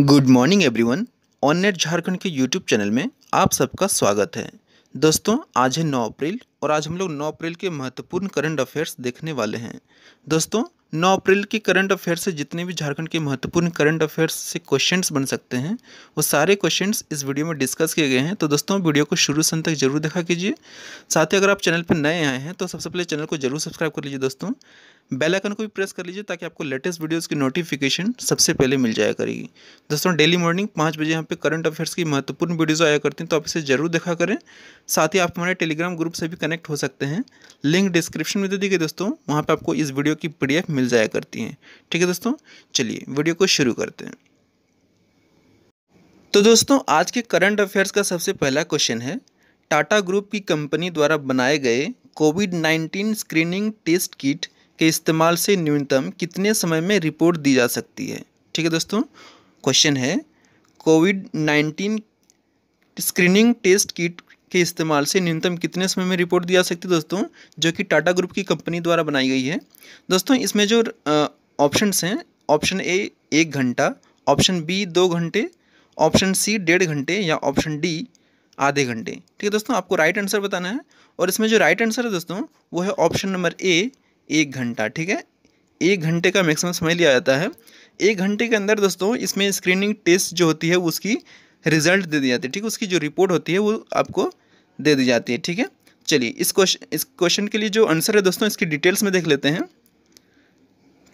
Good morning everyone on net Jharkhand के YouTube channel में आप सबका स्वागत है दोस्तों आज है 9 अप्रैल और आज हम लोग 9 अप्रैल के महत्वपूर्ण करंट अफेयर्स देखने वाले हैं दोस्तों 9 अप्रैल के करंट अफेयर्स से जितने भी झारखंड के महत्वपूर्ण करंट अफेयर्स से क्वेश्चंस बन सकते हैं वो सारे क्वेश्चंस इस वीडियो में डिस्कस किए गए हैं तो दोस्तों वीडियो को शुरू से अंत तक जरूर देखा कीजिए साथ ही अगर आप चैनल पर नए आए हैं तो सबसे पहले चैनल को जरूर सब्सक्राइब कर लीजिए दोस्तों बेल आइकन को भी प्रेस कर लीजिए ताकि आपको लेटेस्ट वीडियोस की नोटिफिकेशन सबसे पहले मिल जाया करेगी दोस्तों डेली मॉर्निंग पाँच बजे यहाँ पे करंट अफेयर्स की महत्वपूर्ण वीडियोस आया करती हैं तो आप इसे जरूर देखा करें साथ ही आप हमारे टेलीग्राम ग्रुप से भी कनेक्ट हो सकते हैं लिंक डिस्क्रिप्शन में दे दी गई दोस्तों वहाँ पर आपको इस वीडियो की पी मिल जाया करती हैं ठीक है दोस्तों चलिए वीडियो को शुरू करते हैं तो दोस्तों आज के करंट अफेयर्स का सबसे पहला क्वेश्चन है टाटा ग्रुप की कंपनी द्वारा बनाए गए कोविड 19 स्क्रीनिंग टेस्ट किट के इस्तेमाल से न्यूनतम कितने समय में रिपोर्ट दी जा सकती है ठीक है दोस्तों क्वेश्चन है कोविड 19 स्क्रीनिंग टेस्ट किट के इस्तेमाल से न्यूनतम कितने समय में रिपोर्ट दी जा सकती है दोस्तों जो कि टाटा ग्रुप की कंपनी द्वारा बनाई गई है दोस्तों इसमें जो ऑप्शन हैं ऑप्शन ए एक घंटा ऑप्शन बी दो घंटे ऑप्शन सी डेढ़ घंटे या ऑप्शन डी आधे घंटे ठीक है दोस्तों आपको राइट आंसर बताना है और इसमें जो राइट आंसर है दोस्तों वो है ऑप्शन नंबर ए एक घंटा ठीक है एक घंटे का मैक्सिमम समय लिया जाता है एक घंटे के अंदर दोस्तों इसमें स्क्रीनिंग टेस्ट जो होती है उसकी रिजल्ट दे दी जाती है ठीक है उसकी जो रिपोर्ट होती है वो आपको दे दी जाती है ठीक है चलिए इस क्वेश्चन इस क्वेश्चन के लिए जो आंसर है दोस्तों इसकी डिटेल्स में देख लेते हैं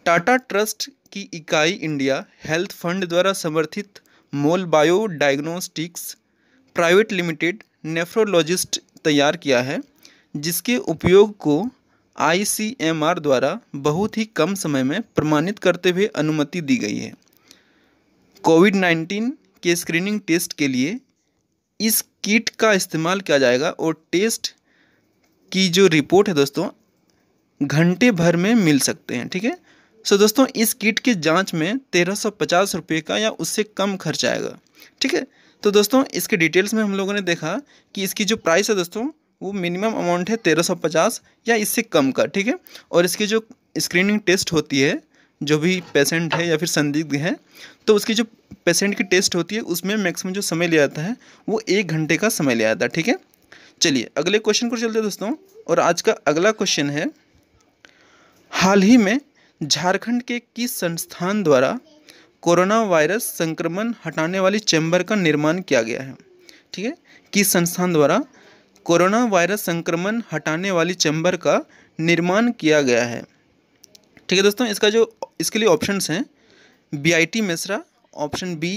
टाटा ट्रस्ट की इकाई इंडिया हेल्थ फंड द्वारा समर्थित Molbio diagnostics private limited nephrologist तैयार किया है जिसके उपयोग को आईसीएमआर द्वारा बहुत ही कम समय में प्रमाणित करते हुए अनुमति दी गई है कोविड नाइन्टीन के स्क्रीनिंग टेस्ट के लिए इस किट का इस्तेमाल किया जाएगा और टेस्ट की जो रिपोर्ट है दोस्तों घंटे भर में मिल सकते हैं ठीक है सो दोस्तों इस किट की जांच में तेरह सौ पचास रुपये का या उससे कम खर्च आएगा ठीक है तो दोस्तों इसके डिटेल्स में हम लोगों ने देखा कि इसकी जो प्राइस है दोस्तों वो मिनिमम अमाउंट है तेरह सौ पचास या इससे कम का ठीक है और इसकी जो स्क्रीनिंग टेस्ट होती है जो भी पेशेंट है या फिर संदिग्ध है तो उसकी जो पेशेंट की टेस्ट होती है उसमें मैक्सिमम जो समय लिया जाता है वो एक घंटे का समय लिया जाता है ठीक है चलिए अगले क्वेश्चन को चलते हैं दोस्तों और आज का अगला क्वेश्चन है हाल ही में झारखंड के किस संस्थान द्वारा कोरोना वायरस संक्रमण हटाने वाली चैम्बर का निर्माण किया गया है ठीक है किस संस्थान द्वारा कोरोना वायरस संक्रमण हटाने वाली चैम्बर का निर्माण किया गया है ठीक है दोस्तों इसका जो इसके लिए ऑप्शन हैं B I T Mesra option B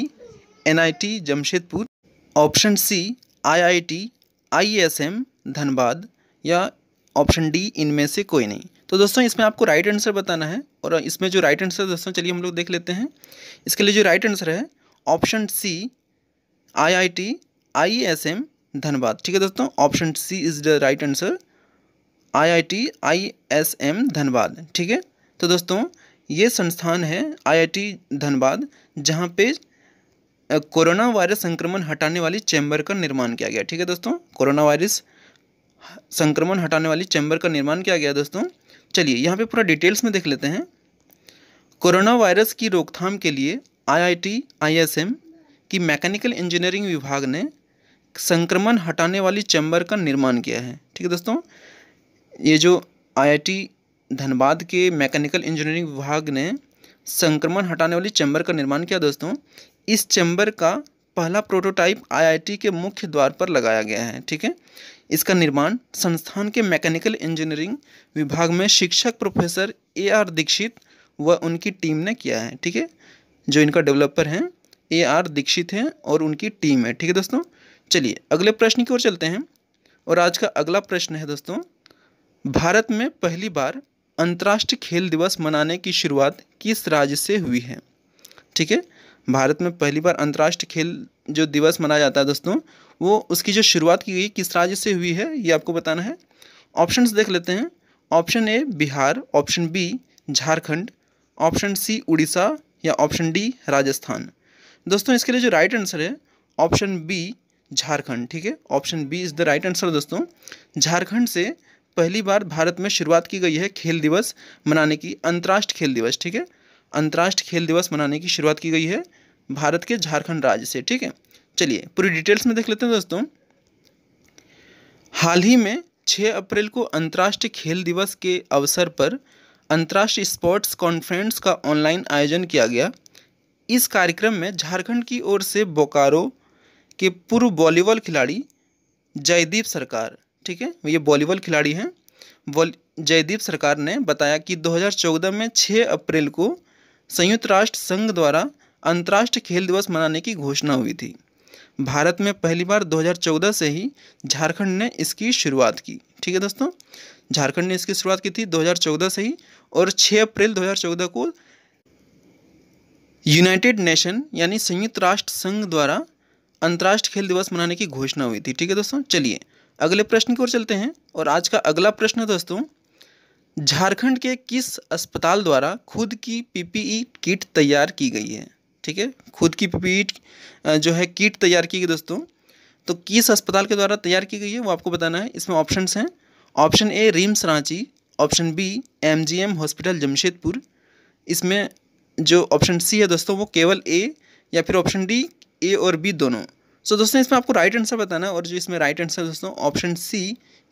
N I T Jamshedpur option C I I T I S M Dhanbad या ऑप्शन डी इनमें से कोई नहीं तो दोस्तों इसमें आपको राइट आंसर बताना है और इसमें जो राइट आंसर दोस्तों चलिए हम लोग देख लेते हैं इसके लिए जो राइट आंसर है option C I I T I S M Dhanbad ठीक है दोस्तों option C is the right answer I I T I S M Dhanbad ठीक है तो दोस्तों ये संस्थान है आईआईटी धनबाद जहाँ पे कोरोना वायरस संक्रमण हटाने वाली चैम्बर का निर्माण किया गया ठीक है दोस्तों कोरोना वायरस संक्रमण हटाने वाली चैम्बर का निर्माण किया गया दोस्तों चलिए यहाँ पे पूरा डिटेल्स में देख लेते हैं कोरोना वायरस की रोकथाम के लिए आईआईटी आईएसएम की मैकेनिकल इंजीनियरिंग विभाग ने संक्रमण हटाने वाली चैम्बर का निर्माण किया है ठीक है दोस्तों ये जो आईआईटी धनबाद के मैकेनिकल इंजीनियरिंग विभाग ने संक्रमण हटाने वाली चैम्बर का निर्माण किया दोस्तों इस चैम्बर का पहला प्रोटोटाइप आईआईटी के मुख्य द्वार पर लगाया गया है ठीक है इसका निर्माण संस्थान के मैकेनिकल इंजीनियरिंग विभाग में शिक्षक प्रोफेसर ए आर दीक्षित व उनकी टीम ने किया है ठीक है जो इनका डेवलपर हैं ए आर दीक्षित हैं और उनकी टीम है ठीक है दोस्तों चलिए अगले प्रश्न की ओर चलते हैं और आज का अगला प्रश्न है दोस्तों भारत में पहली बार अंतर्राष्ट्रीय खेल दिवस मनाने की शुरुआत किस राज्य से हुई है ठीक है भारत में पहली बार अंतर्राष्ट्रीय खेल जो दिवस मनाया जाता है दोस्तों वो उसकी जो शुरुआत की गई किस राज्य से हुई है ये आपको बताना है ऑप्शंस देख लेते हैं option A Bihar option B Jharkhand option C Orissa या ऑप्शन डी राजस्थान दोस्तों इसके लिए जो राइट आंसर है ऑप्शन बी झारखंड ठीक है option B is the right answer दोस्तों झारखंड से पहली बार भारत में शुरुआत की गई है खेल दिवस मनाने की अंतर्राष्ट्रीय खेल दिवस ठीक है अंतर्राष्ट्रीय खेल दिवस मनाने की शुरुआत की गई है भारत के झारखंड राज्य से ठीक है चलिए पूरी डिटेल्स में देख लेते हैं दोस्तों हाल ही में 6 अप्रैल को अंतर्राष्ट्रीय खेल दिवस के अवसर पर अंतर्राष्ट्रीय स्पोर्ट्स कॉन्फ्रेंस का ऑनलाइन आयोजन किया गया इस कार्यक्रम में झारखंड की ओर से बोकारो के पूर्व वॉलीबॉल खिलाड़ी जयदीप सरकार ठीक है ये वॉलीबॉल खिलाड़ी हैं जयदीप सरकार ने बताया कि 2014 में 6 अप्रैल को संयुक्त राष्ट्र संघ द्वारा अंतर्राष्ट्रीय खेल दिवस मनाने की घोषणा हुई थी भारत में पहली बार 2014 से ही झारखंड ने इसकी शुरुआत की ठीक है दोस्तों झारखंड ने इसकी शुरुआत की थी 2014 से ही और 6 अप्रैल 2014 को यूनाइटेड नेशन यानी संयुक्त राष्ट्र संघ द्वारा अंतर्राष्ट्रीय खेल दिवस मनाने की घोषणा हुई थी ठीक है दोस्तों चलिए अगले प्रश्न की ओर चलते हैं और आज का अगला प्रश्न है दोस्तों झारखंड के किस अस्पताल द्वारा खुद की पीपीई किट तैयार की गई है ठीक है खुद की पीपीई जो है किट तैयार की गई दोस्तों तो किस अस्पताल के द्वारा तैयार की गई है वो आपको बताना है इसमें ऑप्शंस हैं option A RIMS Ranchi option B MGM hospital Jamshedpur इसमें जो ऑप्शन सी है दोस्तों वो केवल ए या फिर ऑप्शन डी ए और बी दोनों सो so, दोस्तों इसमें आपको राइट आंसर बताना है और जो इसमें राइट आंसर दोस्तों ऑप्शन सी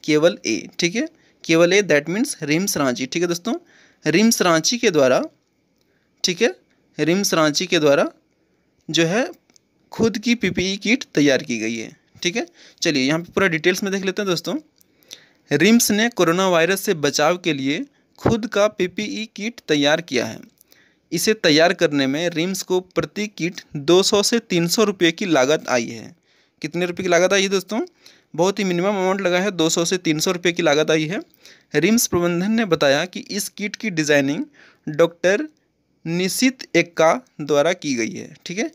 केवल ए ठीक है केवल A that means RIMS Ranchi ठीक है दोस्तों रिम्स रांची के द्वारा ठीक है रिम्स रांची के द्वारा जो है खुद की पीपीई किट तैयार की गई है ठीक है चलिए यहाँ पे पूरा डिटेल्स में देख लेते हैं दोस्तों रिम्स ने कोरोना वायरस से बचाव के लिए खुद का पीपीई किट तैयार किया है इसे तैयार करने में रिम्स को प्रति किट 200 से 300 रुपये की लागत आई है कितने रुपये की लागत आई है दोस्तों बहुत ही मिनिमम अमाउंट लगा है 200 से 300 रुपये की लागत आई है रिम्स प्रबंधन ने बताया कि इस किट की डिज़ाइनिंग डॉक्टर निशित एक्का द्वारा की गई है ठीक है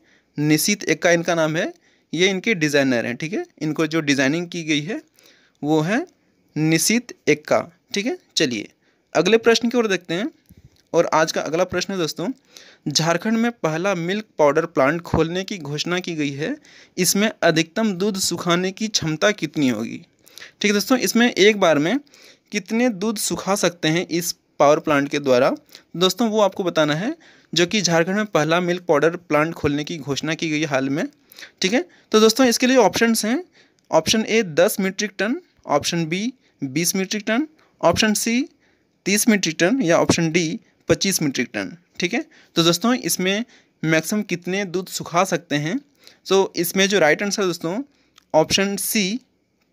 निशित एक्का इनका नाम है ये इनके डिज़ाइनर हैं ठीक है थीके? इनको जो डिज़ाइनिंग की गई है वो है निशित एक्का ठीक है चलिए अगले प्रश्न की ओर देखते हैं और आज का अगला प्रश्न है दोस्तों झारखंड में पहला मिल्क पाउडर प्लांट खोलने की घोषणा की गई है इसमें अधिकतम दूध सुखाने की क्षमता कितनी होगी ठीक है दोस्तों इसमें एक बार में कितने दूध सुखा सकते हैं इस पावर प्लांट के द्वारा दोस्तों वो आपको बताना है जो कि झारखंड में पहला मिल्क पाउडर प्लांट खोलने की घोषणा की गई हाल में ठीक है तो दोस्तों इसके लिए ऑप्शन हैं ऑप्शन ए दस मीट्रिक टन ऑप्शन बी बीस मीट्रिक टन ऑप्शन सी तीस मीट्रिक टन या ऑप्शन डी पच्चीस मीट्रिक टन ठीक है तो दोस्तों इसमें मैक्सिमम कितने दूध सुखा सकते हैं सो so, इसमें जो राइट आंसर दोस्तों ऑप्शन सी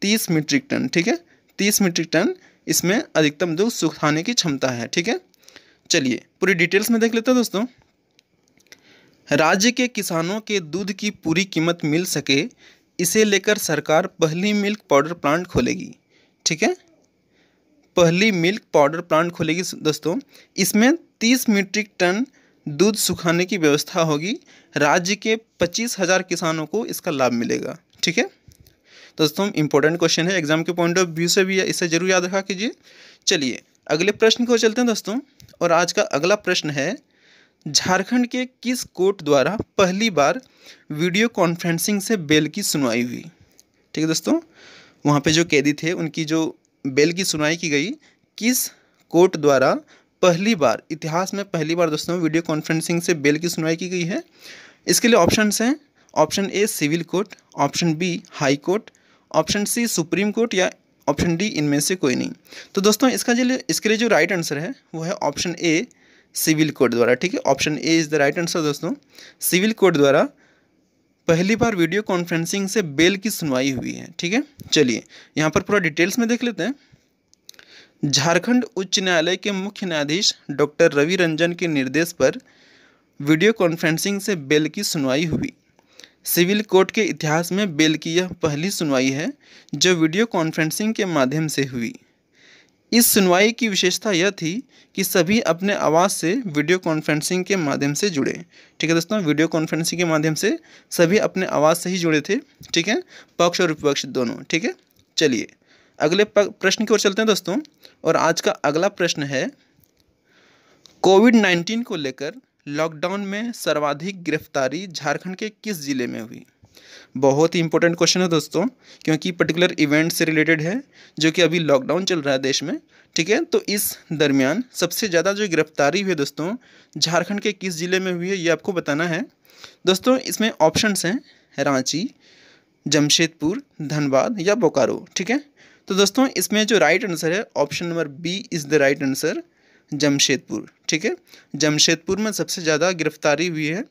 तीस मीट्रिक टन ठीक है तीस मीट्रिक टन इसमें अधिकतम दूध सुखाने की क्षमता है ठीक है चलिए पूरी डिटेल्स में देख लेते हैं दोस्तों राज्य के किसानों के दूध की पूरी कीमत मिल सके इसे लेकर सरकार पहली मिल्क पाउडर प्लांट खोलेगी ठीक है पहली मिल्क पाउडर प्लांट खोलेगी दोस्तों इसमें तीस मीट्रिक टन दूध सुखाने की व्यवस्था होगी राज्य के पच्चीस हज़ार किसानों को इसका लाभ मिलेगा ठीक है तो दोस्तों इंपॉर्टेंट क्वेश्चन है एग्जाम के पॉइंट ऑफ व्यू से भी इसे जरूर याद रखा कीजिए चलिए अगले प्रश्न को चलते हैं दोस्तों और आज का अगला प्रश्न है झारखंड के किस कोर्ट द्वारा पहली बार वीडियो कॉन्फ्रेंसिंग से बेल की सुनवाई हुई ठीक है दोस्तों वहाँ पे जो कैदी थे उनकी जो बेल की सुनवाई की गई किस कोर्ट द्वारा पहली बार इतिहास में पहली बार दोस्तों वीडियो कॉन्फ्रेंसिंग से बेल की सुनवाई की गई है इसके लिए ऑप्शन हैं option A civil court option B high court option C supreme court या ऑप्शन डी इनमें से कोई नहीं तो दोस्तों इसका जो इसके लिए जो राइट आंसर है वो है ऑप्शन ए सिविल कोर्ट द्वारा ठीक है option A is the right answer दोस्तों सिविल कोर्ट द्वारा पहली बार वीडियो कॉन्फ्रेंसिंग से बेल की सुनवाई हुई है ठीक है चलिए यहाँ पर पूरा डिटेल्स में देख लेते हैं झारखंड उच्च न्यायालय के मुख्य न्यायाधीश डॉक्टर रवि रंजन के निर्देश पर वीडियो कॉन्फ्रेंसिंग से बेल की सुनवाई हुई सिविल कोर्ट के इतिहास में बेल की यह पहली सुनवाई है जो वीडियो कॉन्फ्रेंसिंग के माध्यम से हुई इस सुनवाई की विशेषता यह थी कि सभी अपने आवाज़ से वीडियो कॉन्फ्रेंसिंग के माध्यम से जुड़े ठीक है दोस्तों वीडियो कॉन्फ्रेंसिंग के माध्यम से सभी अपने आवाज़ से ही जुड़े थे ठीक है पक्ष और विपक्ष दोनों ठीक है चलिए अगले प्रश्न की ओर चलते हैं दोस्तों और आज का अगला प्रश्न है कोविड नाइन्टीन को लेकर लॉकडाउन में सर्वाधिक गिरफ्तारी झारखंड के किस ज़िले में हुई बहुत ही इंपॉर्टेंट क्वेश्चन है दोस्तों क्योंकि पर्टिकुलर इवेंट से रिलेटेड है जो कि अभी लॉकडाउन चल रहा है देश में ठीक है तो इस दरमियान सबसे ज़्यादा जो गिरफ्तारी हुई है दोस्तों झारखंड के किस ज़िले में हुई है ये आपको बताना है दोस्तों इसमें ऑप्शंस हैं रांची जमशेदपुर धनबाद या बोकारो ठीक है तो दोस्तों इसमें जो राइट आंसर है option number B is the right answer Jamshedpur ठीक है जमशेदपुर में सबसे ज़्यादा गिरफ्तारी हुई है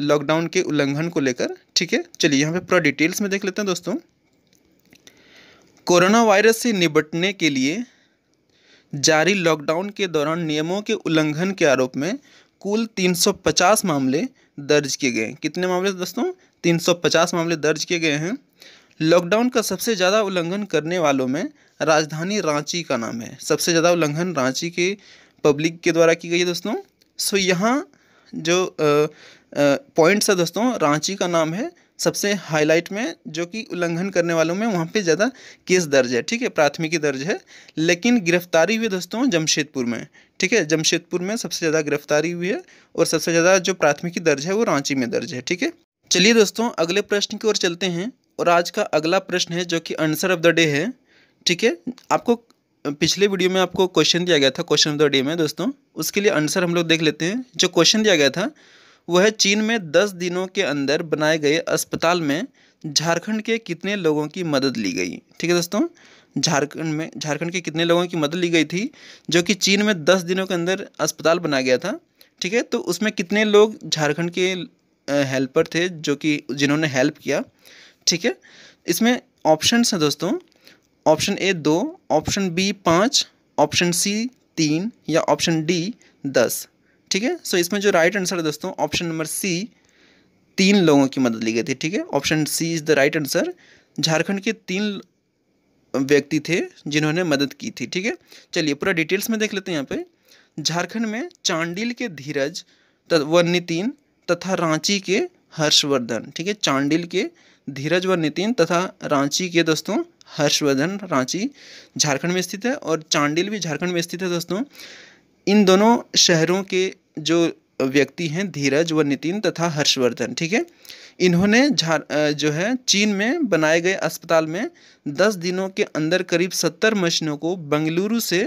लॉकडाउन के उल्लंघन को लेकर ठीक है चलिए यहाँ पे पूरा डिटेल्स में देख लेते हैं दोस्तों कोरोना वायरस से निपटने के लिए जारी लॉकडाउन के दौरान नियमों के उल्लंघन के आरोप में कुल 350 मामले दर्ज किए गए कितने मामले दोस्तों 350 मामले दर्ज किए गए हैं लॉकडाउन का सबसे ज़्यादा उल्लंघन करने वालों में राजधानी रांची का नाम है सबसे ज़्यादा उल्लंघन रांची के पब्लिक के द्वारा की गई है दोस्तों सो यहाँ जो पॉइंट्स है दोस्तों रांची का नाम है सबसे हाईलाइट में जो कि उल्लंघन करने वालों में वहाँ पे ज़्यादा केस दर्ज है ठीक है प्राथमिकी दर्ज है लेकिन गिरफ्तारी हुई दोस्तों जमशेदपुर में ठीक है जमशेदपुर में सबसे ज़्यादा गिरफ्तारी हुई है और सबसे ज़्यादा जो प्राथमिकी दर्ज है वो रांची में दर्ज है ठीक है चलिए दोस्तों अगले प्रश्न की ओर चलते हैं और आज का अगला प्रश्न है जो कि आंसर ऑफ द डे है ठीक है आपको पिछले वीडियो में आपको क्वेश्चन दिया गया था क्वेश्चन ऑफ द डे में दोस्तों उसके लिए आंसर हम लोग देख लेते हैं जो क्वेश्चन दिया गया था वह है चीन में दस दिनों के अंदर बनाए गए अस्पताल में झारखंड के कितने लोगों की मदद ली गई ठीक है दोस्तों झारखंड में झारखंड के कितने लोगों की मदद ली गई थी जो कि चीन में दस दिनों के अंदर अस्पताल बनाया गया था ठीक है तो उसमें कितने लोग झारखंड के हेल्पर थे जो कि जिन्होंने हेल्प किया ठीक है इसमें ऑप्शन हैं दोस्तों ऑप्शन ए दो ऑप्शन बी पाँच ऑप्शन सी तीन या ऑप्शन डी दस ठीक है सो इसमें जो राइट आंसर है दोस्तों ऑप्शन नंबर सी तीन लोगों की मदद ली गई थी ठीक है option C is the right answer Jharkhand के तीन व्यक्ति थे जिन्होंने मदद की थी ठीक है चलिए पूरा डिटेल्स में देख लेते हैं यहाँ पे झारखंड में चांडिल के धीरज व नितिन तथा रांची के हर्षवर्धन ठीक है चांडिल के धीरज व नितिन तथा रांची के दोस्तों हर्षवर्धन रांची झारखंड में स्थित है और चांडिल भी झारखंड में स्थित है दोस्तों इन दोनों शहरों के जो व्यक्ति हैं धीरज व नितिन तथा हर्षवर्धन ठीक है इन्होंने झार जो है चीन में बनाए गए अस्पताल में दस दिनों के अंदर करीब सत्तर मशीनों को बंगलुरु से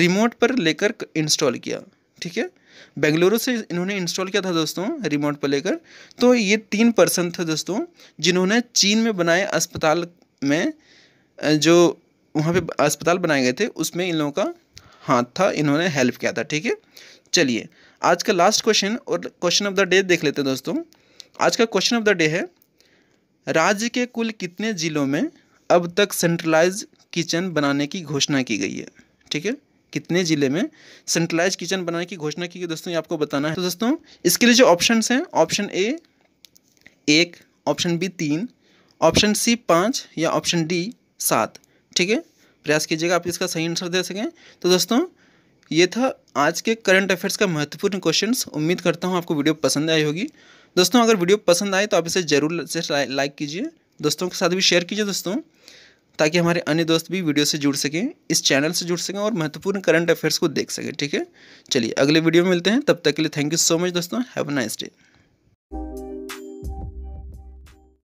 रिमोट पर लेकर इंस्टॉल किया ठीक है बेंगलुरु से इन्होंने इंस्टॉल किया था दोस्तों रिमोट पर लेकर तो ये तीन पर्सन थे दोस्तों जिन्होंने चीन में बनाए अस्पताल में जो वहाँ पे अस्पताल बनाए गए थे उसमें इन लोगों का हाथ था इन्होंने हेल्प किया था ठीक है चलिए आज का लास्ट क्वेश्चन और क्वेश्चन ऑफ द डे देख लेते हैं दोस्तों आज का क्वेश्चन ऑफ द डे है राज्य के कुल कितने जिलों में अब तक सेंट्रलाइज किचन बनाने की घोषणा की गई है ठीक है कितने जिले में सेंट्रलाइज किचन बनाने की घोषणा की गई दोस्तों ये आपको बताना है तो दोस्तों इसके लिए जो ऑप्शन हैं ऑप्शन ए एक ऑप्शन बी तीन ऑप्शन सी पाँच या ऑप्शन डी सात ठीक है प्रयास कीजिएगा आप इसका सही आंसर दे सकें तो दोस्तों ये था आज के करंट अफेयर्स का महत्वपूर्ण क्वेश्चंस उम्मीद करता हूँ आपको वीडियो पसंद आई होगी दोस्तों अगर वीडियो पसंद आए तो आप इसे जरूर से लाइक कीजिए दोस्तों के साथ भी शेयर कीजिए दोस्तों ताकि हमारे अन्य दोस्त भी वीडियो से जुड़ सकें इस चैनल से जुड़ सकें और महत्वपूर्ण करंट अफेयर्स को देख सकें ठीक है चलिए अगले वीडियो में मिलते हैं तब तक के लिए थैंक यू सो मच दोस्तों हैव नाइस डे